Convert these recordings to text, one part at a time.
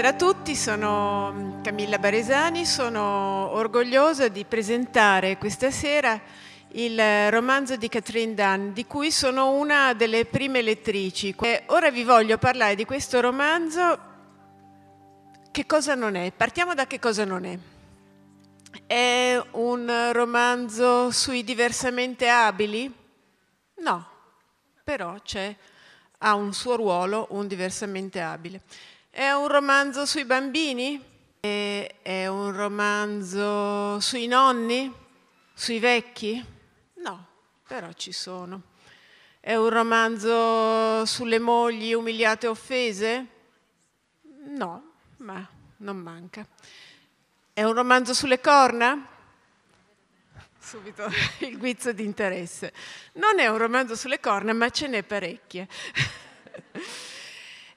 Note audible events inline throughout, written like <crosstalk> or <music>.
Buonasera a tutti, sono mm, Camilla Baresani, sono orgogliosa di presentare questa sera il eh, romanzo di Catherine Dunn, di cui sono una delle prime lettrici. E ora vi voglio parlare di questo romanzo Che cosa non è? Partiamo da Che cosa non è. È un romanzo sui diversamente abili? No, però c'è, ha un suo ruolo un diversamente abile. È un romanzo sui bambini? È un romanzo sui nonni? Sui vecchi? No, però ci sono. È un romanzo sulle mogli umiliate e offese? No, ma non manca. È un romanzo sulle corna? Subito <laughs> il guizzo di interesse. Non è un romanzo sulle corna, ma ce n'è parecchie. <laughs>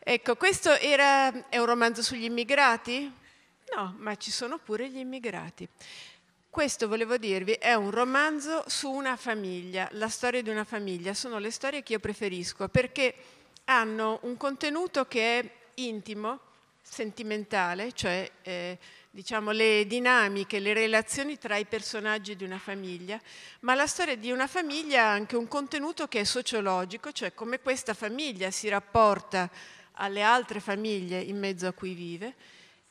Ecco, questo era, è un romanzo sugli immigrati? No, ma ci sono pure gli immigrati. Questo, volevo dirvi, è un romanzo su una famiglia, la storia di una famiglia. Sono le storie che io preferisco perché hanno un contenuto che è intimo, sentimentale, cioè eh, diciamo, le dinamiche, le relazioni tra i personaggi di una famiglia, ma la storia di una famiglia ha anche un contenuto che è sociologico, cioè come questa famiglia si rapporta alle altre famiglie in mezzo a cui vive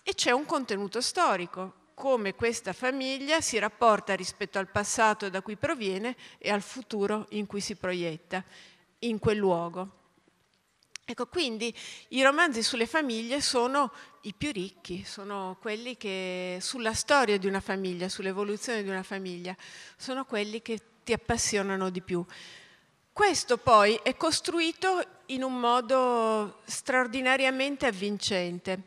e c'è un contenuto storico, come questa famiglia si rapporta rispetto al passato da cui proviene e al futuro in cui si proietta, in quel luogo. Ecco, quindi i romanzi sulle famiglie sono i più ricchi, sono quelli che sulla storia di una famiglia, sull'evoluzione di una famiglia, sono quelli che ti appassionano di più. Questo poi è costruito in un modo straordinariamente avvincente.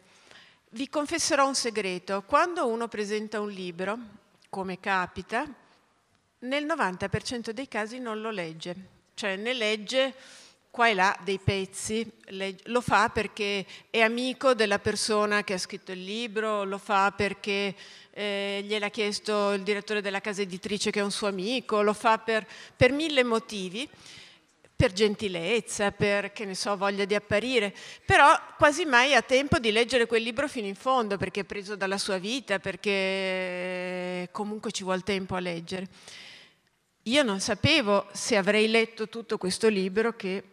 Vi confesserò un segreto, quando uno presenta un libro, come capita, nel 90% dei casi non lo legge, cioè ne legge qua e là dei pezzi, lo fa perché è amico della persona che ha scritto il libro, lo fa perché eh, gliel'ha chiesto il direttore della casa editrice che è un suo amico, lo fa per, per mille motivi per gentilezza, per che ne so, voglia di apparire, però quasi mai ha tempo di leggere quel libro fino in fondo perché è preso dalla sua vita, perché comunque ci vuole tempo a leggere. Io non sapevo se avrei letto tutto questo libro che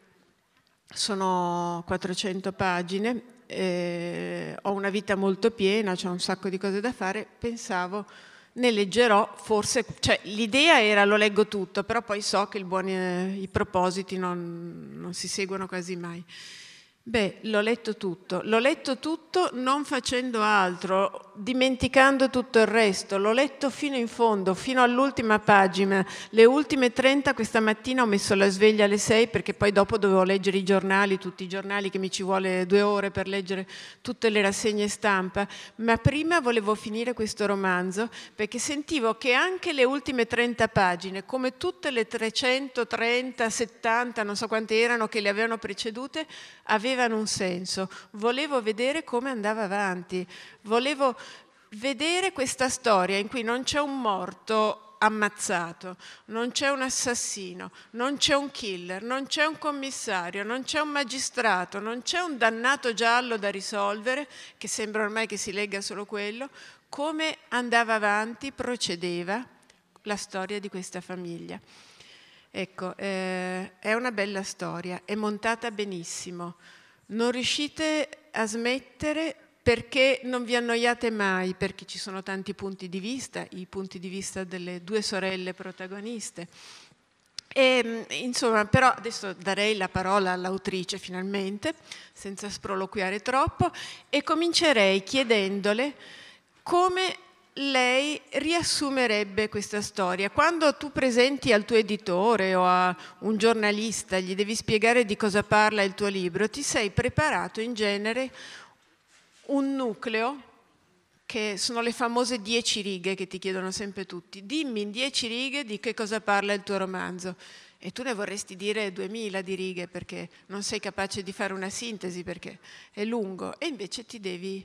sono 400 pagine eh, ho una vita molto piena, ho un sacco di cose da fare, pensavo ne leggerò forse, cioè l'idea era lo leggo tutto, però poi so che buone, eh, i propositi non, non si seguono quasi mai. Beh, l'ho letto tutto, l'ho letto tutto non facendo altro, dimenticando tutto il resto, l'ho letto fino in fondo, fino all'ultima pagina, le ultime 30 questa mattina ho messo la sveglia alle 6 perché poi dopo dovevo leggere i giornali, tutti i giornali che mi ci vuole due ore per leggere tutte le rassegne stampa, ma prima volevo finire questo romanzo perché sentivo che anche le ultime 30 pagine, come tutte le 330, 70, non so quante erano che le avevano precedute, avevano avevano un senso, volevo vedere come andava avanti, volevo vedere questa storia in cui non c'è un morto ammazzato, non c'è un assassino, non c'è un killer, non c'è un commissario, non c'è un magistrato, non c'è un dannato giallo da risolvere, che sembra ormai che si legga solo quello, come andava avanti, procedeva la storia di questa famiglia. Ecco, eh, è una bella storia, è montata benissimo. Non riuscite a smettere perché non vi annoiate mai, perché ci sono tanti punti di vista, i punti di vista delle due sorelle protagoniste. E, mm, insomma, però adesso darei la parola all'autrice finalmente, senza sproloquiare troppo, e comincerei chiedendole come lei riassumerebbe questa storia? Quando tu presenti al tuo editore o a un giornalista, gli devi spiegare di cosa parla il tuo libro, ti sei preparato in genere un nucleo che sono le famose dieci righe che ti chiedono sempre tutti. Dimmi in dieci righe di che cosa parla il tuo romanzo. E tu ne vorresti dire duemila di righe perché non sei capace di fare una sintesi, perché è lungo. E invece ti devi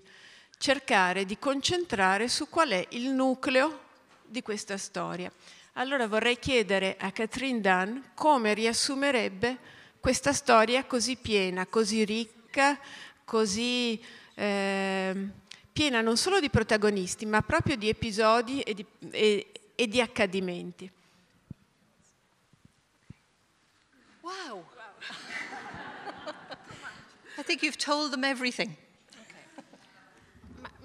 cercare di concentrare su qual è il nucleo di questa storia. Allora vorrei chiedere a Catherine Dunn come riassumerebbe questa storia così piena, così ricca, così eh, piena non solo di protagonisti, ma proprio di episodi e di, e, e di accadimenti. Wow! <laughs> I think you've told them everything.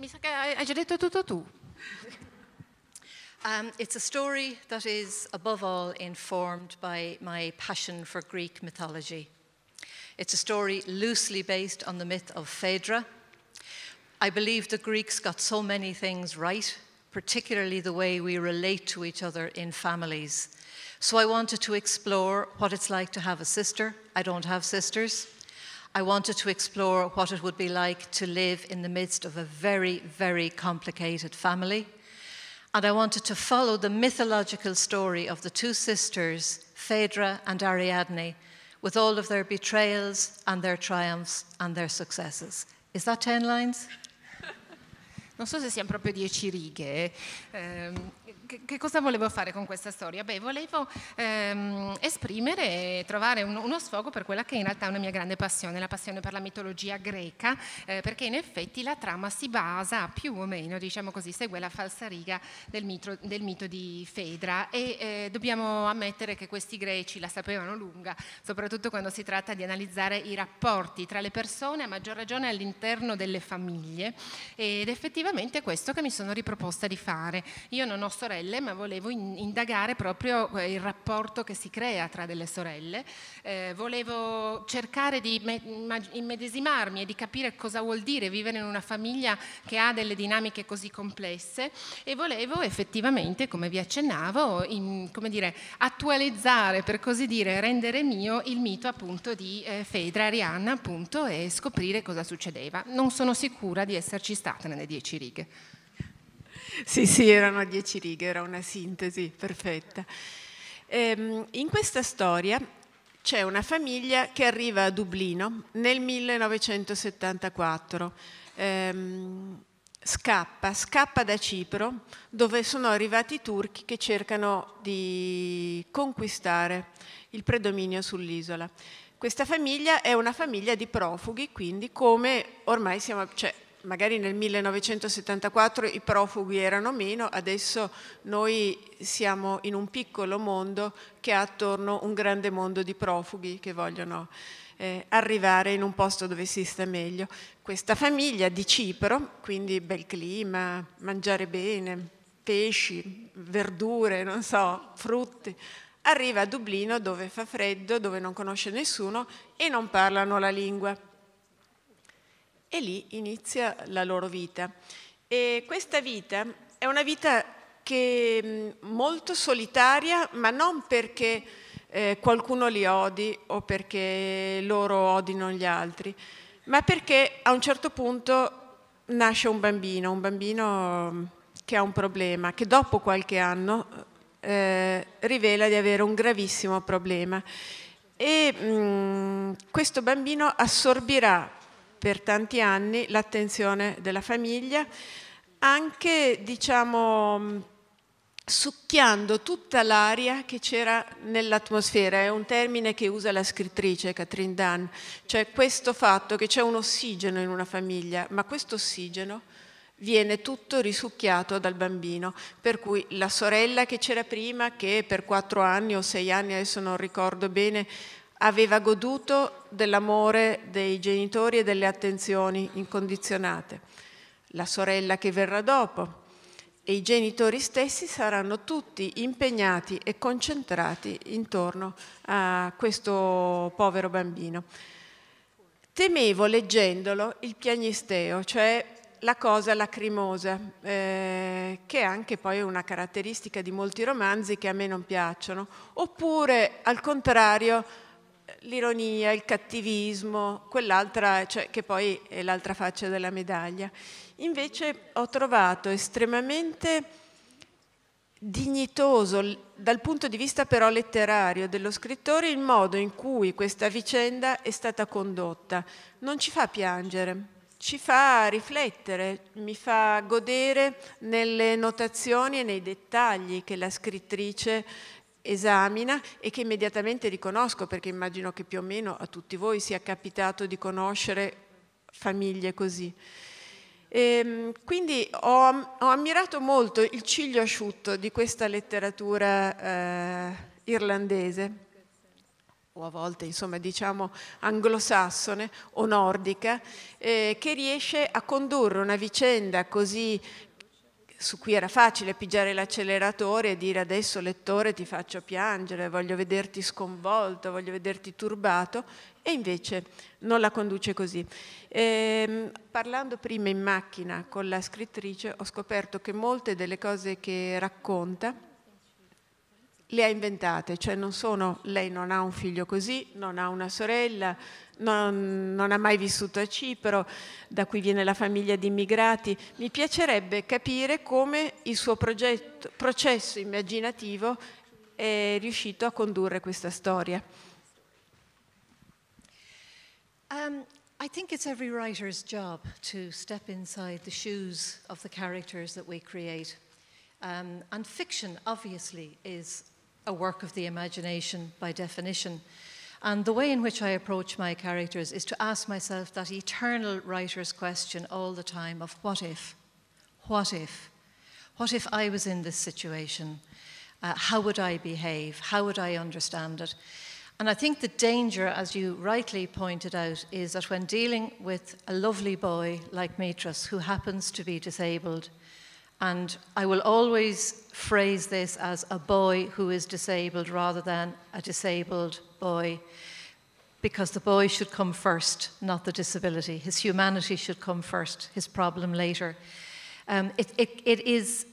mi sa che hai già detto tutto tu. Um, it's a story that is, above all, informed by my passion for Greek mythology. It's a story loosely based on the myth of Phaedra. I believe the Greeks got so many things right, particularly the way we relate to each other in families. So I wanted to explore what it's like to have a sister. I don't have sisters. I wanted to explore what it would be like to live in the midst of a very, very complicated family. And I wanted to follow the mythological story of the two sisters, Phaedra and Ariadne, with all of their betrayals and their triumphs and their successes. Is that 10 lines? Non so se siano proprio dieci righe. Um, che, che, cosa volevo fare con questa storia? Beh, volevo ehm, esprimere e trovare un, uno sfogo per quella che in realtà è una mia grande passione, la passione per la mitologia greca, eh, perché in effetti la trama si basa più o meno, diciamo così, segue la falsariga del mito, del mito di Fedra e eh, dobbiamo ammettere che questi greci la sapevano lunga, soprattutto quando si tratta di analizzare i rapporti tra le persone, a maggior ragione all'interno delle famiglie ed effettivamente è questo che mi sono riproposta di fare. Io non ho sorelle sorelle, ma volevo in, indagare proprio eh, il rapporto che si crea tra delle sorelle, eh, volevo cercare di immedesimarmi e di capire cosa vuol dire vivere in una famiglia che ha delle dinamiche così complesse e volevo effettivamente, come vi accennavo, in, come dire, attualizzare, per così dire, rendere mio il mito appunto di eh, Fedra Arianna appunto e scoprire cosa succedeva. Non sono sicura di esserci stata nelle dieci righe sì, sì, erano dieci righe, era una sintesi perfetta. Ehm, in questa storia c'è una famiglia che arriva a Dublino nel 1974. Ehm, scappa, scappa da Cipro dove sono arrivati i turchi che cercano di conquistare il predominio sull'isola. Questa famiglia è una famiglia di profughi, quindi come ormai siamo, cioè, magari nel 1974 i profughi erano meno, adesso noi siamo in un piccolo mondo che ha attorno un grande mondo di profughi che vogliono eh, arrivare in un posto dove si sta meglio. Questa famiglia di Cipro, quindi bel clima, mangiare bene, pesci, verdure, non so, frutti, arriva a Dublino dove fa freddo, dove non conosce nessuno e non parlano la lingua e lì inizia la loro vita. E questa vita è una vita che molto solitaria, ma non perché eh, qualcuno li odi o perché loro odino gli altri, ma perché a un certo punto nasce un bambino, un bambino che ha un problema, che dopo qualche anno eh, rivela di avere un gravissimo problema. E mh, questo bambino assorbirà per tanti anni l'attenzione della famiglia, anche diciamo mm, succhiando tutta l'aria che c'era nell'atmosfera, è un termine che usa la scrittrice Catherine Dunn, cioè questo fatto che c'è un ossigeno in una famiglia, ma questo ossigeno viene tutto risucchiato dal bambino, per cui la sorella che c'era prima, che per quattro anni o sei anni, adesso non ricordo bene, aveva goduto dell'amore dei genitori e delle attenzioni incondizionate. La sorella che verrà dopo e i genitori stessi saranno tutti impegnati e concentrati intorno a questo povero bambino. Temevo leggendolo il piagnisteo, cioè la cosa lacrimosa, eh, che è anche poi una caratteristica di molti romanzi che a me non piacciono, oppure al contrario l'ironia, il cattivismo, quell'altra, cioè, che poi è l'altra faccia della medaglia. Invece ho trovato estremamente dignitoso dal punto di vista però letterario dello scrittore il modo in cui questa vicenda è stata condotta. Non ci fa piangere, ci fa riflettere, mi fa godere nelle notazioni e nei dettagli che la scrittrice esamina e che immediatamente riconosco perché immagino che più o meno a tutti voi sia capitato di conoscere famiglie così. E, ehm, quindi ho, ho, ammirato molto il ciglio asciutto di questa letteratura eh, irlandese o a volte insomma diciamo anglosassone o nordica, eh, che riesce a condurre una vicenda così su cui era facile pigiare l'acceleratore e dire adesso lettore ti faccio piangere, voglio vederti sconvolto, voglio vederti turbato, e invece non la conduce così. Ehm, parlando prima in macchina con la scrittrice ho scoperto che molte delle cose che racconta le ha inventate, cioè non sono lei non ha un figlio così, non ha una sorella, non, non, ha mai vissuto a Cipro, da cui viene la famiglia di immigrati. Mi piacerebbe capire come il suo progetto, processo immaginativo è riuscito a condurre questa storia. Um, I think it's every writer's job to step inside the shoes of the characters that we create. Um, and fiction, obviously, is a work of the imagination by definition. And the way in which I approach my characters is to ask myself that eternal writer's question all the time of what if? What if? What if I was in this situation? Uh, how would I behave? How would I understand it? And I think the danger, as you rightly pointed out, is that when dealing with a lovely boy like Matris, who happens to be disabled, And I will always phrase this as a boy who is disabled rather than a disabled boy, because the boy should come first, not the disability. His humanity should come first, his problem later. Um, it, it, it is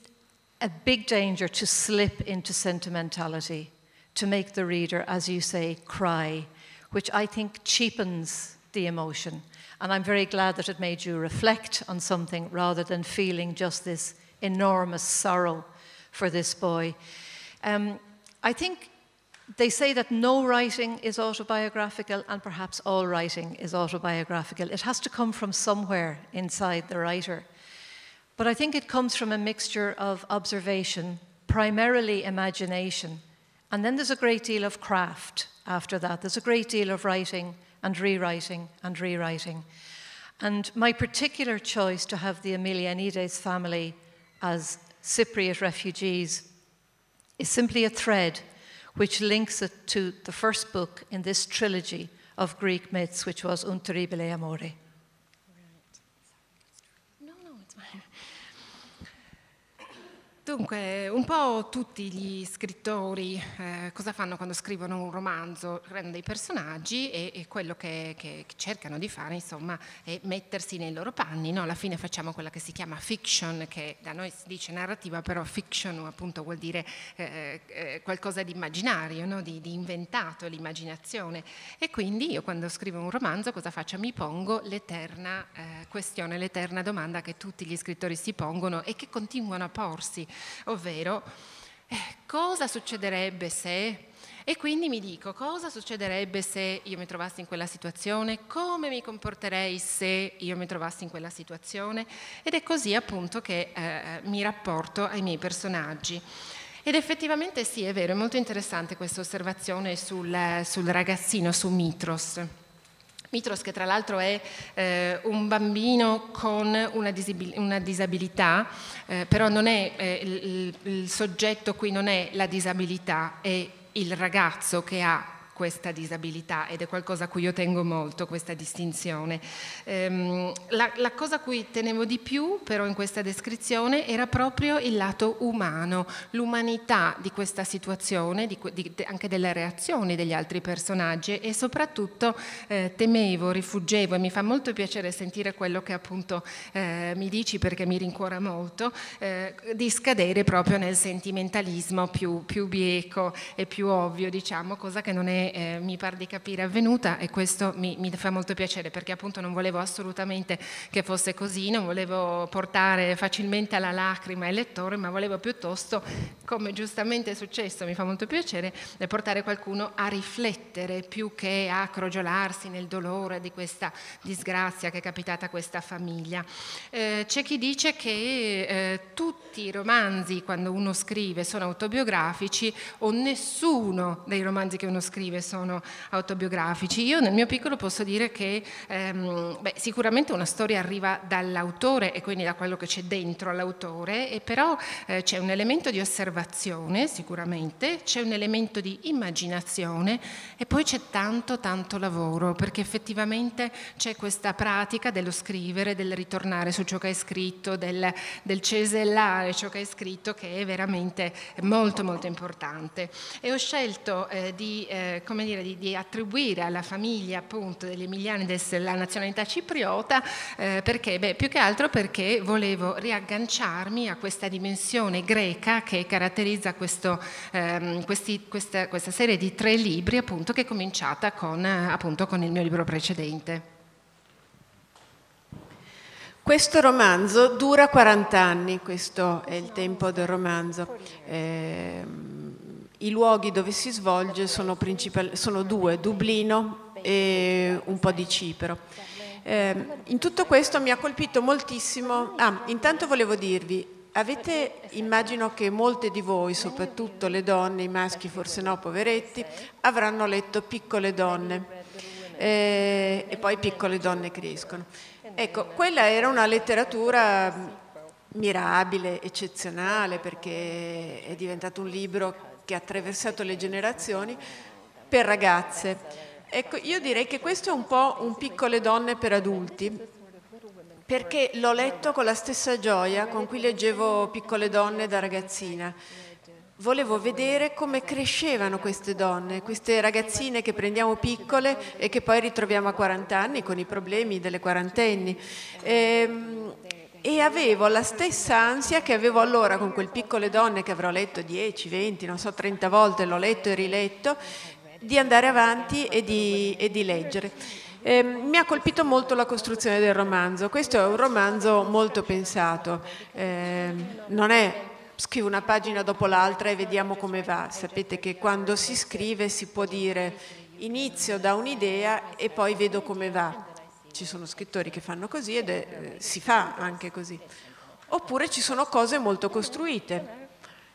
a big danger to slip into sentimentality, to make the reader, as you say, cry, which I think cheapens the emotion. And I'm very glad that it made you reflect on something rather than feeling just this enormous sorrow for this boy. Um, I think they say that no writing is autobiographical, and perhaps all writing is autobiographical. It has to come from somewhere inside the writer. But I think it comes from a mixture of observation, primarily imagination, and then there's a great deal of craft after that. There's a great deal of writing and rewriting and rewriting. And my particular choice to have the Emilianides family as Cypriot refugees is simply a thread which links it to the first book in this trilogy of Greek myths, which was Un Terribile Amore. Dunque, un po' tutti gli scrittori eh, cosa fanno quando scrivono un romanzo? Creano dei personaggi e, e quello che, che, cercano di fare insomma, è mettersi nei loro panni. No? Alla fine facciamo quella che si chiama fiction, che da noi si dice narrativa, però fiction appunto vuol dire eh, eh, eh qualcosa di immaginario, no? di, di, inventato, l'immaginazione. E quindi io quando scrivo un romanzo cosa faccio? Mi pongo l'eterna eh, questione, l'eterna domanda che tutti gli scrittori si pongono e che continuano a porsi ovvero eh, cosa succederebbe se... E quindi mi dico cosa succederebbe se io mi trovassi in quella situazione, come mi comporterei se io mi trovassi in quella situazione ed è così appunto che eh, mi rapporto ai miei personaggi. Ed effettivamente sì, è vero, è molto interessante questa osservazione sul, sul ragazzino, su Mitros. Mitros, che tra l'altro è eh, un bambino con una, una disabilità, eh, però è, eh, il, il soggetto qui non è la disabilità, è il ragazzo che ha questa disabilità ed è qualcosa a cui io tengo molto, questa distinzione. Ehm, la, la, cosa a cui tenevo di più però in questa descrizione era proprio il lato umano, l'umanità di questa situazione, di, di, anche delle reazioni degli altri personaggi e soprattutto eh, temevo, rifuggevo e mi fa molto piacere sentire quello che appunto eh, mi dici perché mi rincuora molto, eh, di scadere proprio nel sentimentalismo più, più bieco e più ovvio, diciamo, cosa che non è eh, mi par di capire è avvenuta e questo mi, mi, fa molto piacere perché appunto non volevo assolutamente che fosse così, non volevo portare facilmente alla lacrima il lettore, ma volevo piuttosto, come giustamente è successo, mi fa molto piacere, eh, portare qualcuno a riflettere più che a crogiolarsi nel dolore di questa disgrazia che è capitata a questa famiglia. Eh, c'è chi dice che eh, tutti i romanzi quando uno scrive sono autobiografici o nessuno dei romanzi che uno scrive dire sono autobiografici. Io nel mio piccolo posso dire che ehm, beh, sicuramente una storia arriva dall'autore e quindi da quello che c'è dentro all'autore, e però eh, c'è un elemento di osservazione sicuramente, c'è un elemento di immaginazione e poi c'è tanto tanto lavoro perché effettivamente c'è questa pratica dello scrivere, del ritornare su ciò che hai scritto, del, del cesellare ciò che hai scritto che è veramente molto molto importante. E ho scelto eh, di eh, come dire, di, di attribuire alla famiglia appunto degli Emilianides la nazionalità cipriota, eh, perché? Beh, più che altro perché volevo riagganciarmi a questa dimensione greca che caratterizza questo, ehm, questi, questa, questa, serie di tre libri appunto che è cominciata con, eh, appunto, con il mio libro precedente. Questo romanzo dura 40 anni, questo è il tempo del romanzo. Eh, i luoghi dove si svolge sono, sono due, Dublino e un po' di Cipro. Eh, in tutto questo mi ha colpito moltissimo, ah, intanto volevo dirvi, Avete, immagino che molte di voi, soprattutto le donne, i maschi forse no, poveretti, avranno letto Piccole donne eh, e poi Piccole donne crescono. Ecco, quella era una letteratura mirabile, eccezionale, perché è diventato un libro che ha attraversato le generazioni per ragazze. Ecco, io direi che questo è un po' un piccole donne per adulti, perché l'ho letto con la stessa gioia con cui leggevo Piccole donne da ragazzina. Volevo vedere come crescevano queste donne, queste ragazzine che prendiamo piccole e che poi ritroviamo a 40 anni con i problemi delle quarantenni. Ehm, e avevo la stessa ansia che avevo allora con quel piccole donne che avrò letto 10, 20, non so, 30 volte, l'ho letto e riletto, di andare avanti e di, e di leggere. Eh, mi ha colpito molto la costruzione del romanzo, questo è un romanzo molto pensato, eh, non è scrivo una pagina dopo l'altra e vediamo come va, sapete che quando si scrive si può dire inizio da un'idea e poi vedo come va ci sono scrittori che fanno così ed è, eh, si fa anche così. Oppure ci sono cose molto costruite,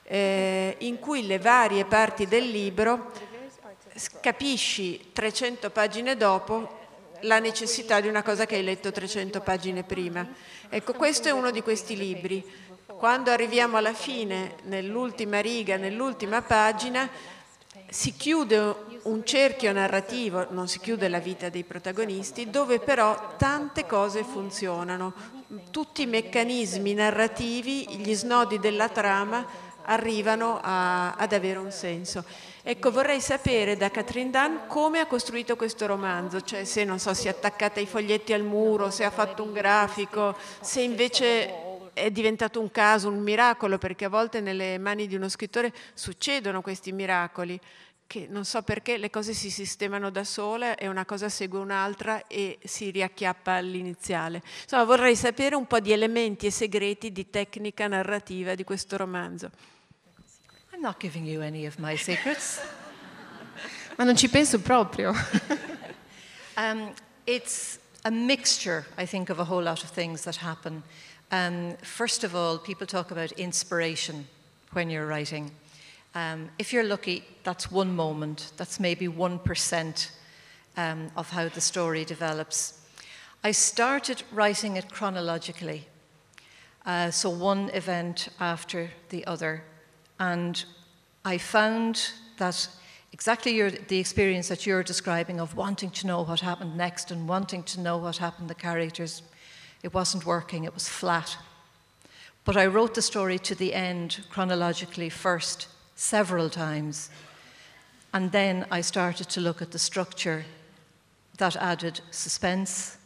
eh, in cui le varie parti del libro capisci 300 pagine dopo la necessità di una cosa che hai letto 300 pagine prima. Ecco, questo è uno di questi libri. Quando arriviamo alla fine, nell'ultima riga, nell'ultima pagina, si chiude un cerchio narrativo, non si chiude la vita dei protagonisti, dove però tante cose funzionano, tutti i meccanismi narrativi, gli snodi della trama arrivano a, ad avere un senso. Ecco, vorrei sapere da Catherine Dunn come ha costruito questo romanzo, cioè se non so, si è attaccata i foglietti al muro, se ha fatto un grafico, se invece è diventato un caso, un miracolo, perché a volte nelle mani di uno scrittore succedono questi miracoli che non so perché le cose si sistemano da sole e una cosa segue un'altra e si riacchiappa all'iniziale. Insomma, vorrei sapere un po' di elementi e segreti di tecnica narrativa di questo romanzo. I'm not giving you any of my secrets. <laughs> Ma non ci penso proprio. <laughs> um, it's a mixture, I think, of a whole lot of things that happen. Um, first of all, people talk about inspiration when you're writing. Um, if you're lucky, that's one moment, that's maybe 1% um, of how the story develops. I started writing it chronologically, uh, so one event after the other. And I found that exactly your, the experience that you're describing of wanting to know what happened next and wanting to know what happened to the characters, it wasn't working, it was flat. But I wrote the story to the end chronologically first several times. And then I started to look at the structure that added suspense,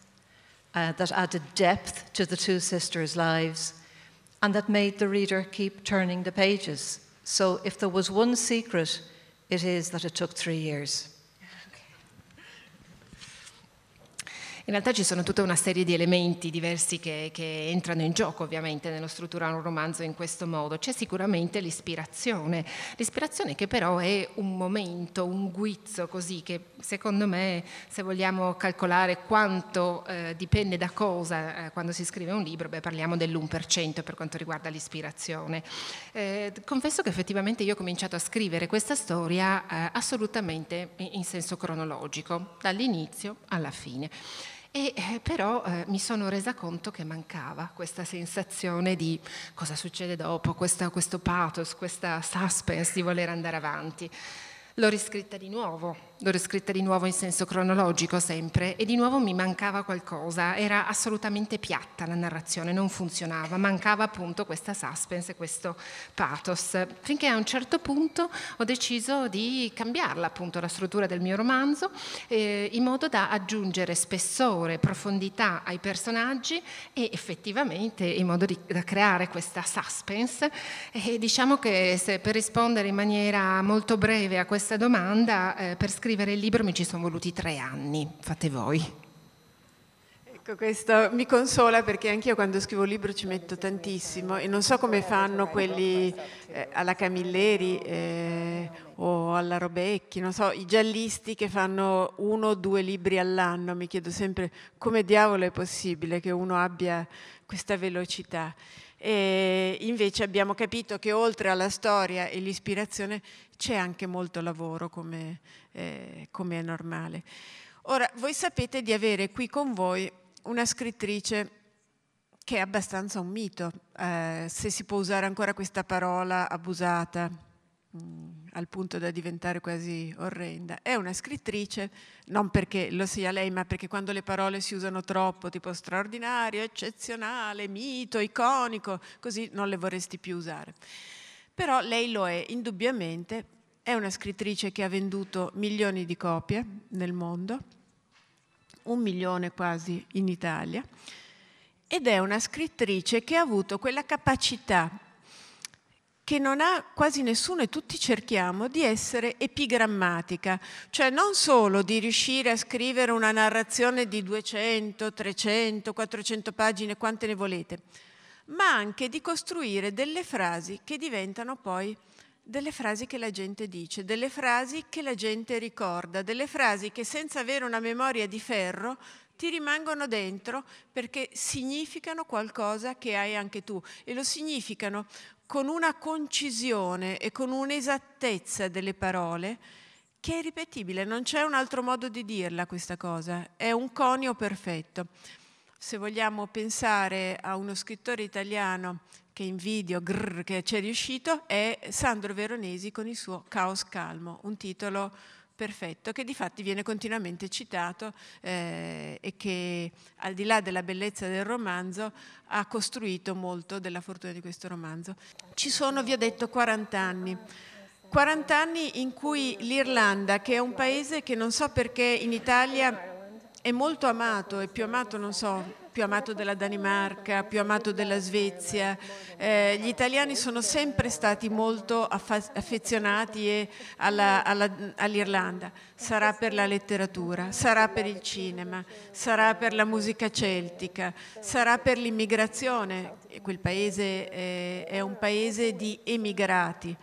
uh, that added depth to the two sisters' lives, and that made the reader keep turning the pages. So if there was one secret, it is that it took three years. In realtà ci sono tutta una serie di elementi diversi che, che entrano in gioco ovviamente nello strutturare un romanzo in questo modo. C'è sicuramente l'ispirazione, l'ispirazione che però è un momento, un guizzo così che secondo me se vogliamo calcolare quanto eh, dipende da cosa eh, quando si scrive un libro, beh, parliamo dell'1% per quanto riguarda l'ispirazione. Eh, confesso che effettivamente io ho cominciato a scrivere questa storia eh, assolutamente in, in senso cronologico, dall'inizio alla fine e eh, però eh, mi sono resa conto che mancava questa sensazione di cosa succede dopo, questa, questo pathos, questa suspense di voler andare avanti. L'ho riscritta di nuovo l'ho scritta di nuovo in senso cronologico sempre, e di nuovo mi mancava qualcosa, era assolutamente piatta la narrazione, non funzionava, mancava appunto questa suspense, questo pathos, finché a un certo punto ho deciso di cambiarla appunto la struttura del mio romanzo, eh, in modo da aggiungere spessore, profondità ai personaggi e effettivamente in modo di, da creare questa suspense. E diciamo che se, per rispondere in maniera molto breve a questa domanda, eh, per scrivere scrivere il libro mi ci sono voluti tre anni, fate voi. Ecco, questo mi consola perché anch'io quando scrivo un libro ci metto tantissimo e non so come fanno quelli eh, alla Camilleri eh, o alla Robecchi, non so, i giallisti che fanno uno o due libri all'anno, mi chiedo sempre come diavolo è possibile che uno abbia questa velocità. E invece abbiamo capito che oltre alla storia e l'ispirazione c'è anche molto lavoro, come eh, come è normale. Ora, voi sapete di avere qui con voi una scrittrice che è abbastanza un mito, eh, se si può usare ancora questa parola abusata mh, mm, al punto da diventare quasi orrenda. È una scrittrice, non perché lo sia lei, ma perché quando le parole si usano troppo, tipo straordinario, eccezionale, mito, iconico, così non le vorresti più usare. Però lei lo è indubbiamente è una scrittrice che ha venduto milioni di copie nel mondo, un milione quasi in Italia, ed è una scrittrice che ha avuto quella capacità che non ha quasi nessuno e tutti cerchiamo di essere epigrammatica, cioè non solo di riuscire a scrivere una narrazione di 200, 300, 400 pagine, quante ne volete, ma anche di costruire delle frasi che diventano poi delle frasi che la gente dice, delle frasi che la gente ricorda, delle frasi che senza avere una memoria di ferro ti rimangono dentro perché significano qualcosa che hai anche tu e lo significano con una concisione e con un'esattezza delle parole che è ripetibile, non c'è un altro modo di dirla questa cosa, è un conio perfetto. Se vogliamo pensare a uno scrittore italiano che invidio, grrr, che ci è riuscito, è Sandro Veronesi con il suo Caos Calmo, un titolo perfetto che di fatti viene continuamente citato eh, e che al di là della bellezza del romanzo ha costruito molto della fortuna di questo romanzo. Ci sono, vi ho detto, 40 anni. 40 anni in cui l'Irlanda, che è un paese che non so perché in Italia è molto amato è più amato, non so, più amato della Danimarca, più amato della Svezia. Eh, gli italiani sono sempre stati molto affezionati all'Irlanda. sarà per la letteratura, sarà per il cinema, sarà per la musica celtica, sarà per l'immigrazione. Quel paese è, eh, è un paese di emigrati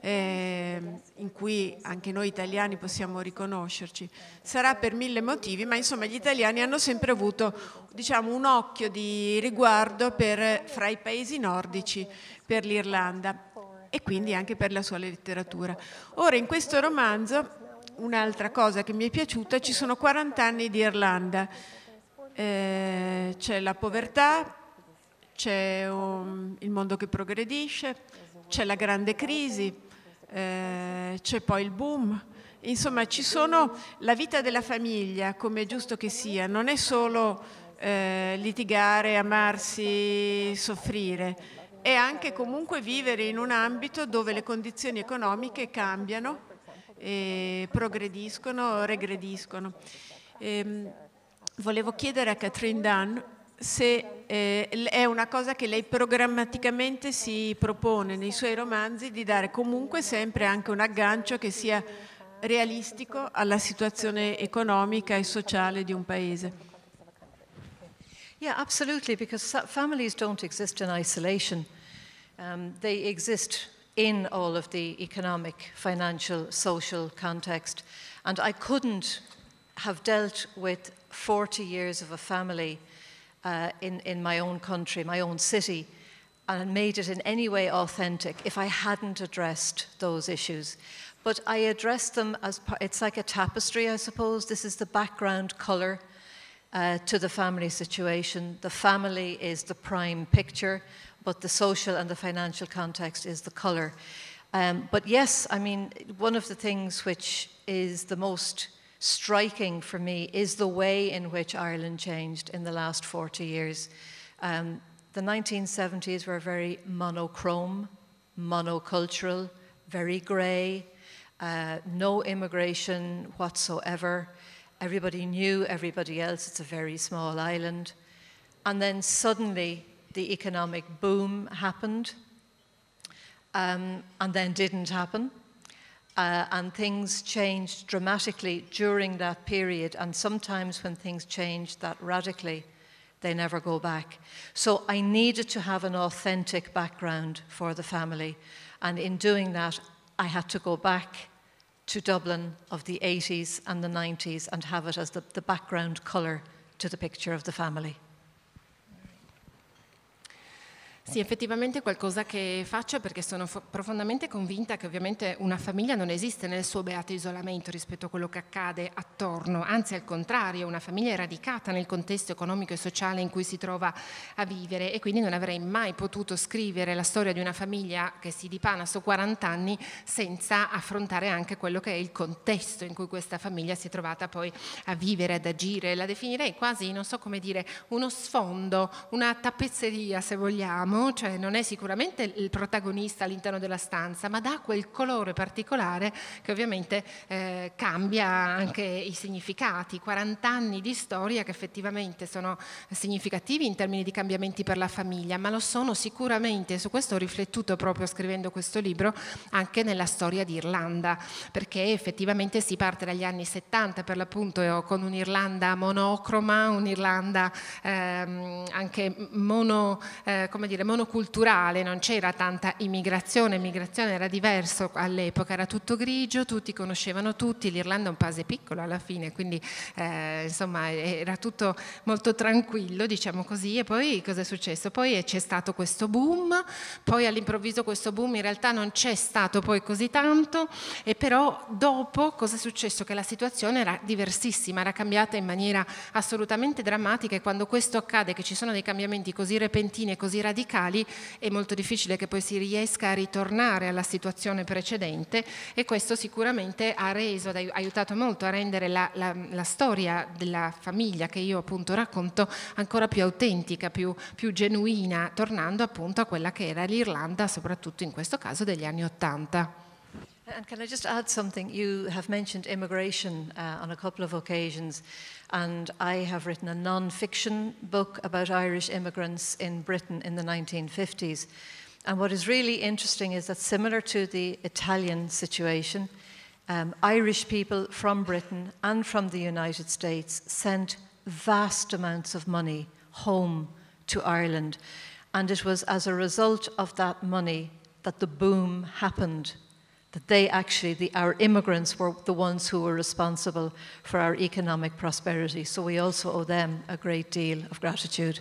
eh, in cui anche noi italiani possiamo riconoscerci. Sarà per mille motivi, ma insomma gli italiani hanno sempre avuto diciamo, un occhio di riguardo per, fra i paesi nordici per l'Irlanda e quindi anche per la sua letteratura. Ora in questo romanzo un'altra cosa che mi è piaciuta, ci sono 40 anni di Irlanda, eh, c'è la povertà, c'è um, il mondo che progredisce, c'è la grande crisi, eh, c'è poi il boom. Insomma, ci sono la vita della famiglia, come è giusto che sia, non è solo eh, litigare, amarsi, soffrire, è anche comunque vivere in un ambito dove le condizioni economiche cambiano, progrediscono, regrediscono. E, ehm, volevo chiedere a Catherine Dunn se eh, è una cosa che lei programmaticamente si propone nei suoi romanzi di dare comunque sempre anche un aggancio che sia realistico alla situazione economica e sociale di un paese. Yeah, absolutely, because families don't exist in isolation. Um, they exist in all of the economic, financial, social context. And I couldn't have dealt with 40 years of a family uh, in, in my own country, my own city, and made it in any way authentic if I hadn't addressed those issues. But I addressed them as part, it's like a tapestry, I suppose. This is the background color uh, to the family situation. The family is the prime picture, but the social and the financial context is the color. Um, but yes, I mean, one of the things which is the most striking for me is the way in which Ireland changed in the last 40 years. Um, the 1970s were very monochrome, monocultural, very grey, uh, no immigration whatsoever. Everybody knew everybody else. It's a very small island. And then suddenly the economic boom happened um, and then didn't happen. Uh, and things changed dramatically during that period. And sometimes when things change that radically, they never go back. So I needed to have an authentic background for the family. And in doing that, I had to go back to Dublin of the 80s and the 90s and have it as the, the background colour to the picture of the family. Sì, effettivamente è qualcosa che faccio perché sono fo- profondamente convinta che ovviamente una famiglia non esiste nel suo beato isolamento rispetto a quello che accade attorno, anzi al contrario, una famiglia è radicata nel contesto economico e sociale in cui si trova a vivere e quindi non avrei mai potuto scrivere la storia di una famiglia che si dipana su 40 anni senza affrontare anche quello che è il contesto in cui questa famiglia si è trovata poi a vivere, ad agire. La definirei quasi, non so come dire, uno sfondo, una tappezzeria se vogliamo cioè non è sicuramente il protagonista all'interno della stanza, ma dà quel colore particolare che ovviamente eh, cambia anche i significati. 40 anni di storia che effettivamente sono significativi in termini di cambiamenti per la famiglia, ma lo sono sicuramente, su questo ho riflettuto proprio scrivendo questo libro, anche nella storia d'Irlanda, perché effettivamente si parte dagli anni 70 per l'appunto con un'Irlanda monocroma, un'Irlanda ehm, anche mono, eh, come dire, monoculturale, non c'era tanta immigrazione, l'immigrazione era diverso all'epoca, era tutto grigio, tutti conoscevano tutti, l'Irlanda è un paese piccolo alla fine, quindi eh, insomma era tutto molto tranquillo, diciamo così, e poi cosa è successo? Poi c'è stato questo boom, poi all'improvviso questo boom in realtà non c'è stato poi così tanto, e però dopo cosa è successo? Che la situazione era diversissima, era cambiata in maniera assolutamente drammatica e quando questo accade, che ci sono dei cambiamenti così repentini e così radicali, patriarcali, è molto difficile che poi si riesca a ritornare alla situazione precedente e questo sicuramente ha reso, ha aiutato molto a rendere la, la, la storia della famiglia che io appunto racconto ancora più autentica, più, più genuina, tornando appunto a quella che era l'Irlanda, soprattutto in questo caso degli anni Ottanta. And can I just add something? You have mentioned immigration uh, on a couple of occasions. And I have written a non-fiction book about Irish immigrants in Britain in the 1950s. And what is really interesting is that similar to the Italian situation, um, Irish people from Britain and from the United States sent vast amounts of money home to Ireland. And it was as a result of that money that the boom happened that they actually, the, our immigrants, were the ones who were responsible for our economic prosperity. So we also owe them a great deal of gratitude.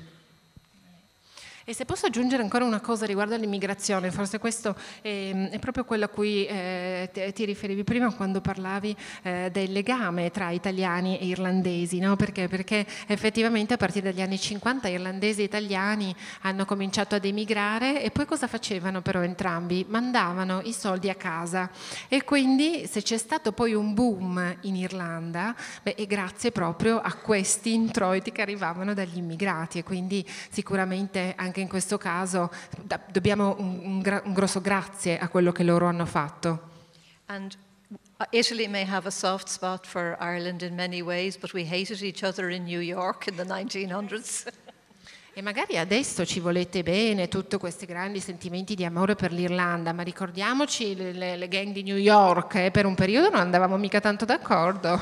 E se posso aggiungere ancora una cosa riguardo all'immigrazione, forse questo è, ehm, è proprio quello a cui eh, ti riferivi prima quando parlavi eh, del legame tra italiani e irlandesi, no? Perché? Perché effettivamente a partire dagli anni 50 irlandesi e italiani hanno cominciato ad emigrare e poi cosa facevano però entrambi? Mandavano i soldi a casa e quindi se c'è stato poi un boom in Irlanda beh, è grazie proprio a questi introiti che arrivavano dagli immigrati e quindi sicuramente anche anche in questo caso dobbiamo un, un, gra un grosso grazie a quello che loro hanno fatto. And uh, Italy may have a soft spot for Ireland in many ways, but we hated each other in New York in the 1900s. <laughs> E magari adesso ci volete bene, tutti questi grandi sentimenti di amore per l'Irlanda, ma ricordiamoci le, le, le, gang di New York, eh, per un periodo non andavamo mica tanto d'accordo.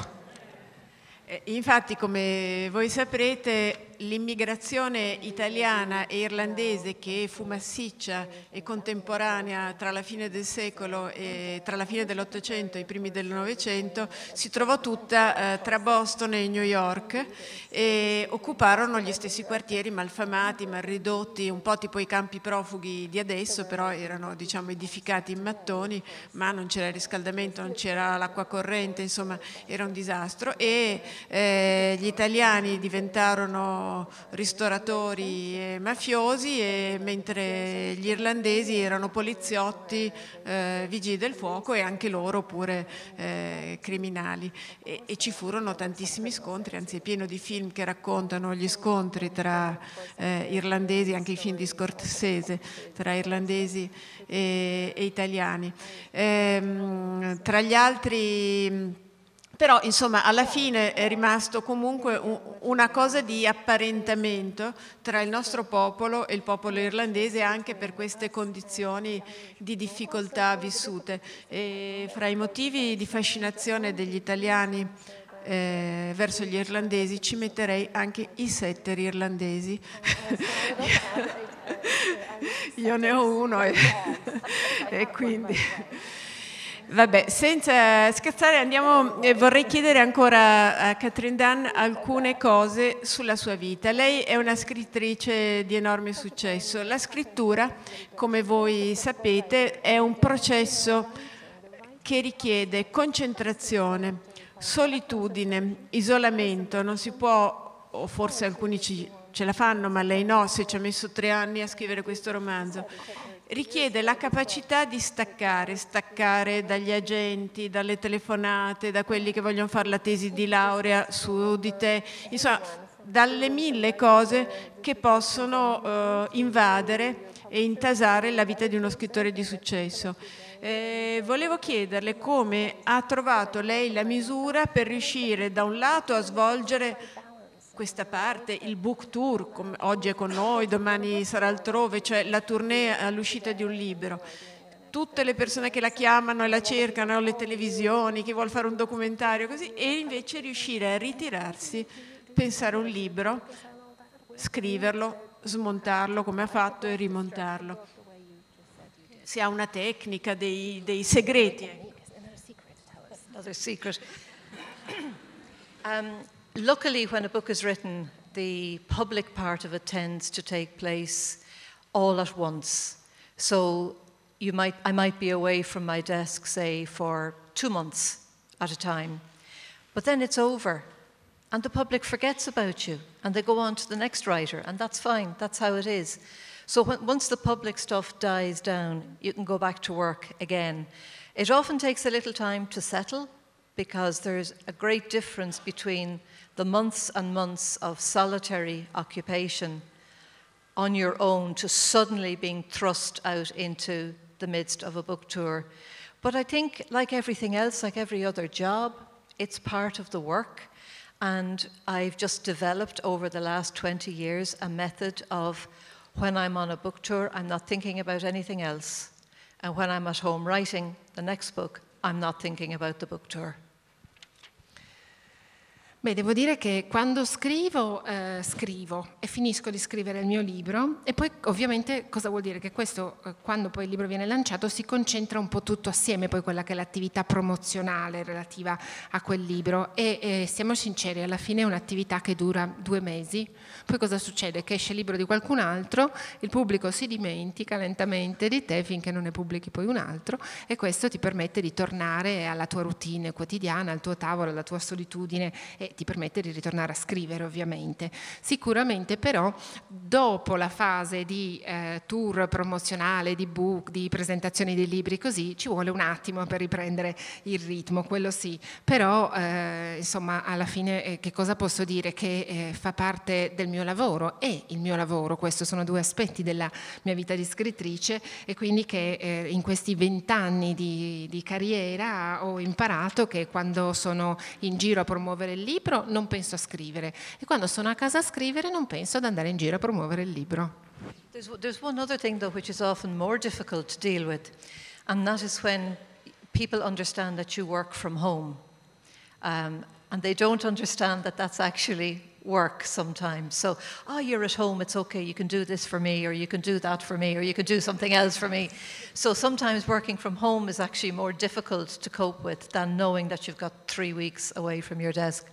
Eh, infatti, come voi saprete, l'immigrazione italiana e irlandese che fu massiccia e contemporanea tra la fine del secolo e tra la fine dell'Ottocento e i primi del Novecento si trovò tutta eh, tra Boston e New York e occuparono gli stessi quartieri malfamati, malridotti, un po' tipo i campi profughi di adesso, però erano diciamo, edificati in mattoni, ma non c'era il riscaldamento, non c'era l'acqua corrente, insomma era un disastro e eh, gli italiani diventarono ristoratori e mafiosi e mentre gli irlandesi erano poliziotti, eh, vigili del fuoco e anche loro pure eh, criminali. E, e, ci furono tantissimi scontri, anzi è pieno di film che raccontano gli scontri tra eh, irlandesi, anche i film di Scorsese, tra irlandesi e, e italiani. Ehm, tra gli altri però insomma alla fine è rimasto comunque una cosa di apparentamento tra il nostro popolo e il popolo irlandese anche per queste condizioni di difficoltà vissute. E fra i motivi di fascinazione degli italiani eh, verso gli irlandesi ci metterei anche i setter irlandesi. <laughs> Io ne ho uno e, e quindi... Vabbè, senza scherzare, andiamo, eh, vorrei chiedere ancora a Catherine Dunn alcune cose sulla sua vita. Lei è una scrittrice di enorme successo. La scrittura, come voi sapete, è un processo che richiede concentrazione, solitudine, isolamento. Non si può, o forse alcuni ci, ce la fanno, ma lei no, se ci ha messo tre anni a scrivere questo romanzo richiede la capacità di staccare, staccare dagli agenti, dalle telefonate, da quelli che vogliono fare la tesi di laurea su di te, insomma dalle mille cose che possono eh, invadere e intasare la vita di uno scrittore di successo. Eh, volevo chiederle come ha trovato lei la misura per riuscire da un lato a svolgere questa parte, il book tour, oggi è con noi, domani sarà altrove, cioè la tournée all'uscita di un libro. Tutte le persone che la chiamano e la cercano, le televisioni, chi vuole fare un documentario, così, e invece riuscire a ritirarsi, pensare un libro, scriverlo, smontarlo come ha fatto e rimontarlo. Si ha una tecnica, dei, dei segreti. Another ecco. secret. Um, luckily, when a book is written, the public part of it tends to take place all at once. So you might, I might be away from my desk, say, for two months at a time. But then it's over, and the public forgets about you, and they go on to the next writer, and that's fine, that's how it is. So when, once the public stuff dies down, you can go back to work again. It often takes a little time to settle because there's a great difference between the months and months of solitary occupation on your own to suddenly being thrust out into the midst of a book tour. But I think, like everything else, like every other job, it's part of the work. And I've just developed over the last 20 years a method of when I'm on a book tour, I'm not thinking about anything else. And when I'm at home writing the next book, I'm not thinking about the book tour. Beh, devo dire che quando scrivo, eh, scrivo e finisco di scrivere il mio libro e poi ovviamente cosa vuol dire? Che questo, eh, quando poi il libro viene lanciato, si concentra un po' tutto assieme, poi quella che è l'attività promozionale relativa a quel libro e eh, siamo sinceri, alla fine è un'attività che dura due mesi, poi cosa succede? Che esce il libro di qualcun altro, il pubblico si dimentica lentamente di te finché non ne pubblichi poi un altro e questo ti permette di tornare alla tua routine quotidiana, al tuo tavolo, alla tua solitudine ti permette di ritornare a scrivere ovviamente. Sicuramente però dopo la fase di eh, tour promozionale, di book, di presentazione dei libri così ci vuole un attimo per riprendere il ritmo, quello sì, però eh, insomma alla fine eh, che cosa posso dire? Che eh, fa parte del mio lavoro e il mio lavoro, questi sono due aspetti della mia vita di scrittrice e quindi che eh, in questi vent'anni di, di carriera ho imparato che quando sono in giro a promuovere il libro, libro non penso a scrivere e quando sono a casa a scrivere non penso ad andare in giro a promuovere il libro. There's, there's one other thing though which is often more difficult to deal with and that is when people understand that you work from home um, and they don't understand that that's actually work sometimes. So, oh, you're at home, it's okay, you can do this for me, or you can do that for me, or you can do something else for me. So, sometimes working from home is actually more difficult to cope with than knowing that you've got three weeks away from your desk.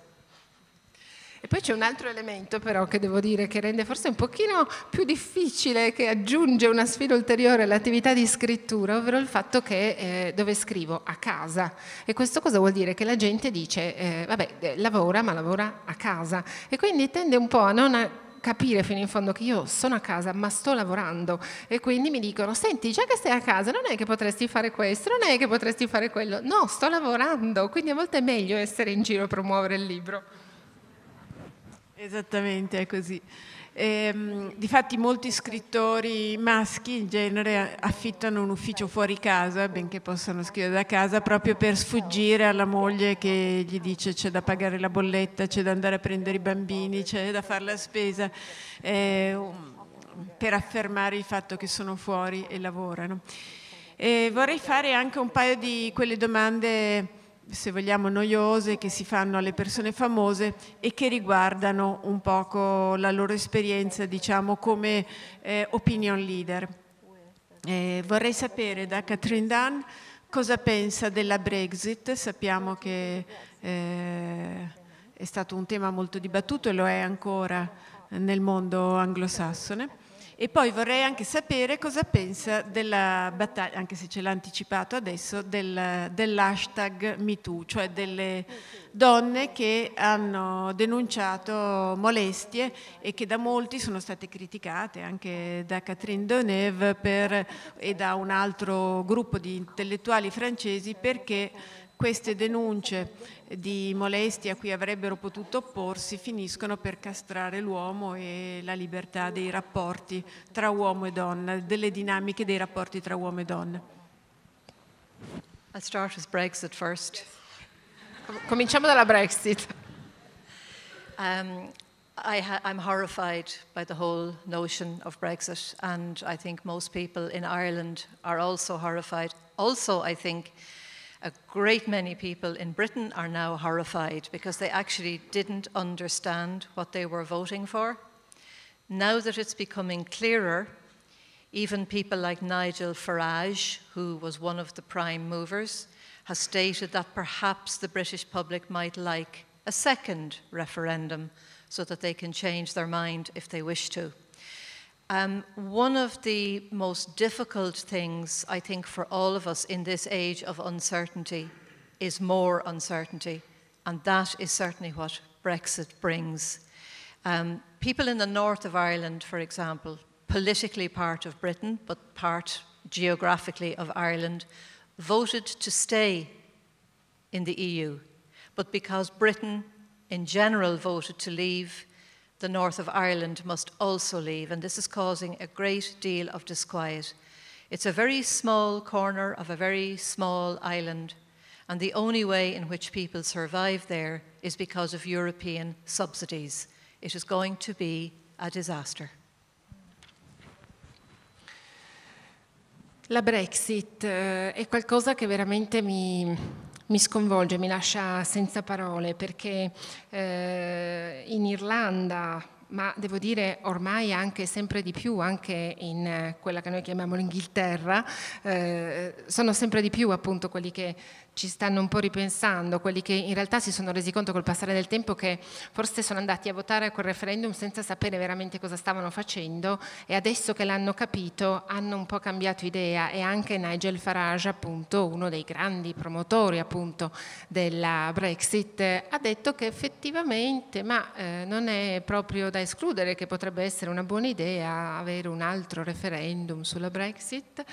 E poi c'è un altro elemento però che devo dire che rende forse un pochino più difficile, che aggiunge una sfida ulteriore all'attività di scrittura, ovvero il fatto che eh, dove scrivo? A casa. E questo cosa vuol dire? Che la gente dice, eh, vabbè, eh, lavora ma lavora a casa e quindi tende un po' a non... A capire fino in fondo che io sono a casa ma sto lavorando e quindi mi dicono senti già che stai a casa non è che potresti fare questo non è che potresti fare quello no sto lavorando quindi a volte è meglio essere in giro a promuovere il libro Esattamente, è così. Ehm, difatti molti scrittori maschi in genere affittano un ufficio fuori casa, benché possano scrivere da casa, proprio per sfuggire alla moglie che gli dice c'è da pagare la bolletta, c'è da andare a prendere i bambini, c'è da fare la spesa, eh, um, per affermare il fatto che sono fuori e lavorano. E vorrei fare anche un paio di quelle domande se vogliamo, noiose che si fanno alle persone famose e che riguardano un poco la loro esperienza, diciamo, come eh, opinion leader. Eh, vorrei sapere da Catherine Dunn cosa pensa della Brexit. Sappiamo che eh, è stato un tema molto dibattuto e lo è ancora nel mondo anglosassone. E poi vorrei anche sapere cosa pensa della battaglia, anche se ce l'ha anticipato adesso, del, dell'hashtag MeToo, cioè delle donne che hanno denunciato molestie e che da molti sono state criticate, anche da Catherine Deneuve per, e da un altro gruppo di intellettuali francesi perché queste denunce di molestie a cui avrebbero potuto opporsi finiscono per castrare l'uomo e la libertà dei rapporti tra uomo e donna, delle dinamiche dei rapporti tra uomo e donna. I'll start with Brexit first. Cominciamo dalla Brexit. Um, I am horrified by the whole notion of Brexit, and I think most people in Ireland are also horrified. Also, I think a great many people in Britain are now horrified because they actually didn't understand what they were voting for. Now that it's becoming clearer, even people like Nigel Farage, who was one of the prime movers, has stated that perhaps the British public might like a second referendum so that they can change their mind if they wish to. Um, one of the most difficult things, I think, for all of us in this age of uncertainty is more uncertainty. And that is certainly what Brexit brings. Um, people in the north of Ireland, for example, politically part of Britain, but part geographically of Ireland, voted to stay in the EU. But because Britain in general voted to leave, the north of Ireland must also leave, and this is causing a great deal of disquiet. It's a very small corner of a very small island, and the only way in which people survive there is because of European subsidies. It is going to be a disaster. La Brexit eh, è qualcosa che veramente mi, mi sconvolge, mi lascia senza parole perché eh, in Irlanda, ma devo dire ormai anche sempre di più, anche in eh, quella che noi chiamiamo l'Inghilterra, eh, sono sempre di più appunto quelli che ci stanno un po' ripensando, quelli che in realtà si sono resi conto col passare del tempo che forse sono andati a votare a quel referendum senza sapere veramente cosa stavano facendo e adesso che l'hanno capito hanno un po' cambiato idea e anche Nigel Farage, appunto, uno dei grandi promotori appunto della Brexit, ha detto che effettivamente ma eh, non è proprio da escludere che potrebbe essere una buona idea avere un altro referendum sulla Brexit.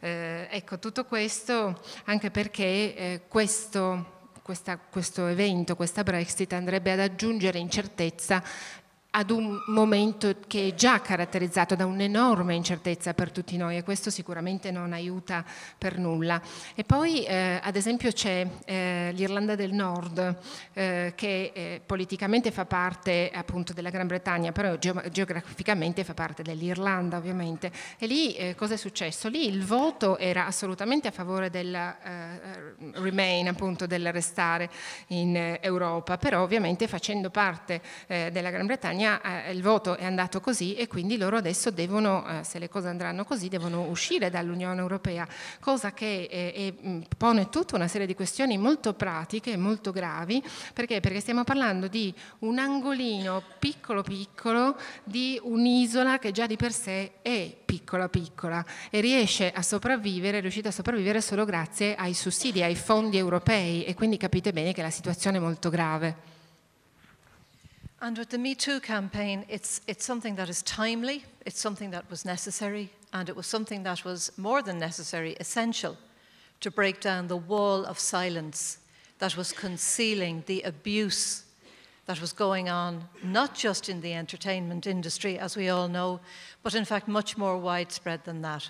Eh, ecco, tutto questo anche perché eh, eh, questo, questa, questo evento, questa Brexit andrebbe ad aggiungere incertezza ad un momento che è già caratterizzato da un'enorme incertezza per tutti noi e questo sicuramente non aiuta per nulla. E poi eh, ad esempio c'è eh, l'Irlanda del Nord eh, che eh, politicamente fa parte appunto della Gran Bretagna, però geograficamente fa parte dell'Irlanda ovviamente. E lì eh, cosa è successo? Lì il voto era assolutamente a favore del eh, remain, appunto del restare in Europa, però ovviamente facendo parte della Gran Bretagna Spagna eh, il voto è andato così e quindi loro adesso devono, eh, se le cose andranno così, devono uscire dall'Unione Europea, cosa che eh, mm, pone tutta una serie di questioni molto pratiche e molto gravi, perché? perché stiamo parlando di un angolino piccolo piccolo di un'isola che già di per sé è piccola piccola e riesce a sopravvivere, è riuscita a sopravvivere solo grazie ai sussidi, ai fondi europei e quindi capite bene che la situazione è molto grave. And with the Me Too campaign, it's, it's something that is timely, it's something that was necessary, and it was something that was more than necessary, essential, to break down the wall of silence that was concealing the abuse that was going on, not just in the entertainment industry, as we all know, but in fact much more widespread than that.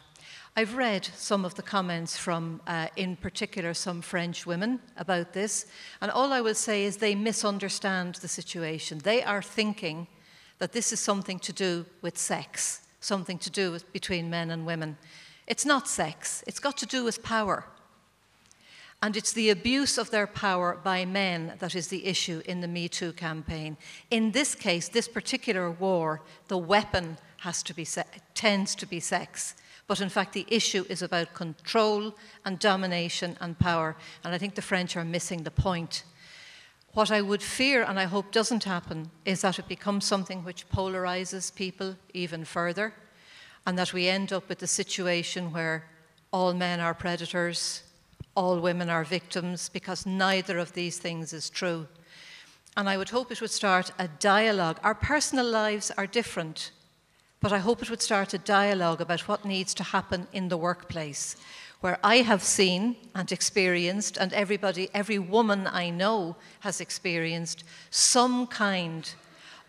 I've read some of the comments from, uh, in particular, some French women about this, and all I will say is they misunderstand the situation. They are thinking that this is something to do with sex, something to do with, between men and women. It's not sex, it's got to do with power. And it's the abuse of their power by men that is the issue in the Me Too campaign. In this case, this particular war, the weapon has to be tends to be sex but in fact the issue is about control and domination and power, and I think the French are missing the point. What I would fear, and I hope doesn't happen, is that it becomes something which polarizes people even further, and that we end up with the situation where all men are predators, all women are victims, because neither of these things is true. And I would hope it would start a dialogue. Our personal lives are different but I hope it would start a dialogue about what needs to happen in the workplace. Where I have seen and experienced, and everybody, every woman I know has experienced, some kind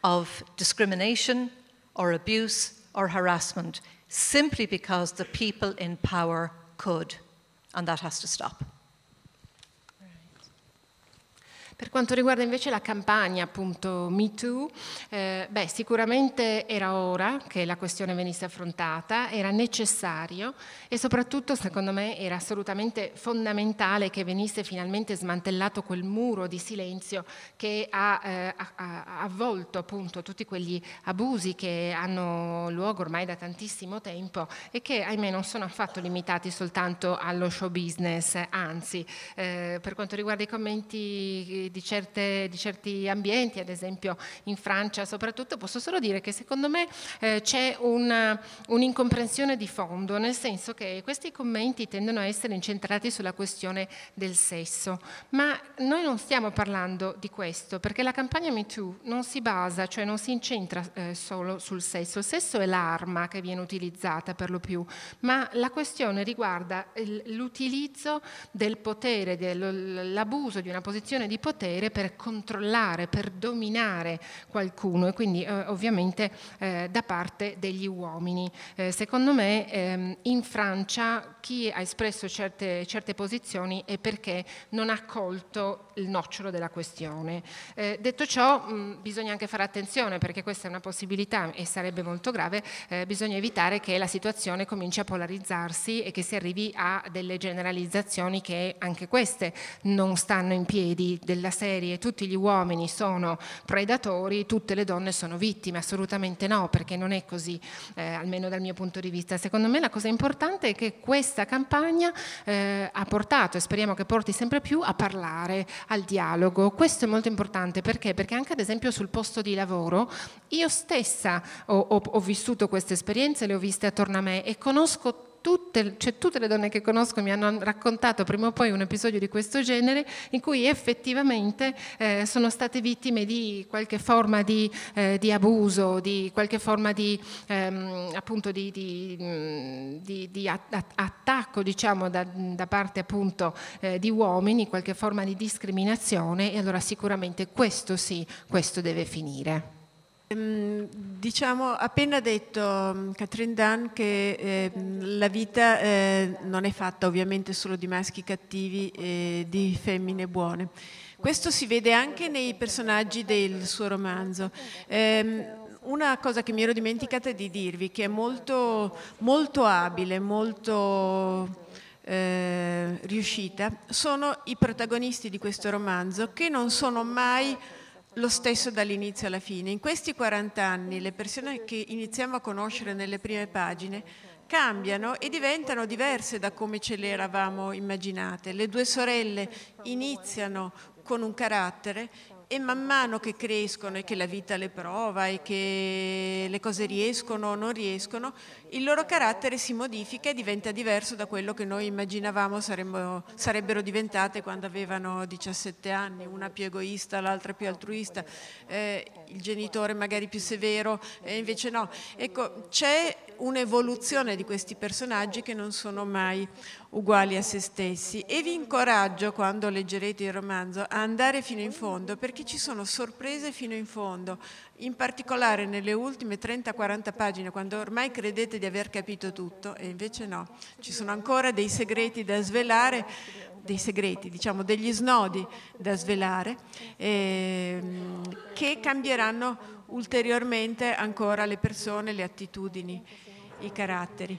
of discrimination or abuse or harassment simply because the people in power could. And that has to stop. Per quanto riguarda invece la campagna appunto MeToo, eh, beh, sicuramente era ora che la questione venisse affrontata, era necessario e soprattutto secondo me era assolutamente fondamentale che venisse finalmente smantellato quel muro di silenzio che ha, eh, avvolto appunto tutti quegli abusi che hanno luogo ormai da tantissimo tempo e che ahimè non sono affatto limitati soltanto allo show business, anzi eh, per quanto riguarda i commenti di, certe, di, certi ambienti, ad esempio in Francia soprattutto, posso solo dire che secondo me eh, c'è una, un'incomprensione di fondo, nel senso che questi commenti tendono a essere incentrati sulla questione del sesso, ma noi non stiamo parlando di questo, perché la campagna MeToo non si basa, cioè non si incentra eh, solo sul sesso, il sesso è l'arma che viene utilizzata per lo più, ma la questione riguarda l'utilizzo del potere, dell'abuso di una posizione di potere, potere per controllare, per dominare qualcuno e quindi eh, ovviamente eh, da parte degli uomini. Eh, secondo me ehm, in Francia chi ha espresso certe, certe, posizioni è perché non ha colto il nocciolo della questione. Eh, detto ciò mh, mm, bisogna anche fare attenzione perché questa è una possibilità e sarebbe molto grave, eh, bisogna evitare che la situazione cominci a polarizzarsi e che si arrivi a delle generalizzazioni che anche queste non stanno in piedi della della serie tutti gli uomini sono predatori, tutte le donne sono vittime, assolutamente no, perché non è così, eh, almeno dal mio punto di vista. Secondo me la cosa importante è che questa campagna eh, ha portato, e speriamo che porti sempre più, a parlare, al dialogo. Questo è molto importante perché? Perché anche ad esempio sul posto di lavoro io stessa ho, ho, ho vissuto queste esperienze, le ho viste attorno a me e conosco tutte, cioè, tutte le donne che conosco mi hanno raccontato prima o poi un episodio di questo genere in cui effettivamente eh, sono state vittime di qualche forma di, eh, di abuso, di qualche forma di, ehm, appunto di, di attacco diciamo, da, da, parte appunto eh, di uomini, qualche forma di discriminazione e allora sicuramente questo sì, questo deve finire. Ehm, diciamo, appena detto mm, Catherine Dunn che eh, la vita eh, non è fatta ovviamente solo di maschi cattivi e di femmine buone. Questo si vede anche nei personaggi del suo romanzo. Eh, una cosa che mi ero dimenticata di dirvi, che è molto, molto abile, molto eh, riuscita, sono i protagonisti di questo romanzo che non sono mai lo stesso dall'inizio alla fine. In questi 40 anni le persone che iniziamo a conoscere nelle prime pagine cambiano e diventano diverse da come ce le eravamo immaginate. Le due sorelle iniziano con un carattere e man mano che crescono e che la vita le prova e che le cose riescono o non riescono, il loro carattere si modifica e diventa diverso da quello che noi immaginavamo saremmo, sarebbero diventate quando avevano 17 anni, una più egoista, l'altra più altruista, eh, il genitore magari più severo, eh, invece no. Ecco, c'è un'evoluzione di questi personaggi che non sono mai uguali a se stessi e vi incoraggio quando leggerete il romanzo a andare fino in fondo perché ci sono sorprese fino in fondo, in particolare nelle ultime 30-40 pagine quando ormai credete di aver capito tutto e invece no, ci sono ancora dei segreti da svelare dei segreti, diciamo degli snodi da svelare, ehm, che cambieranno ulteriormente ancora le persone, le attitudini i caratteri.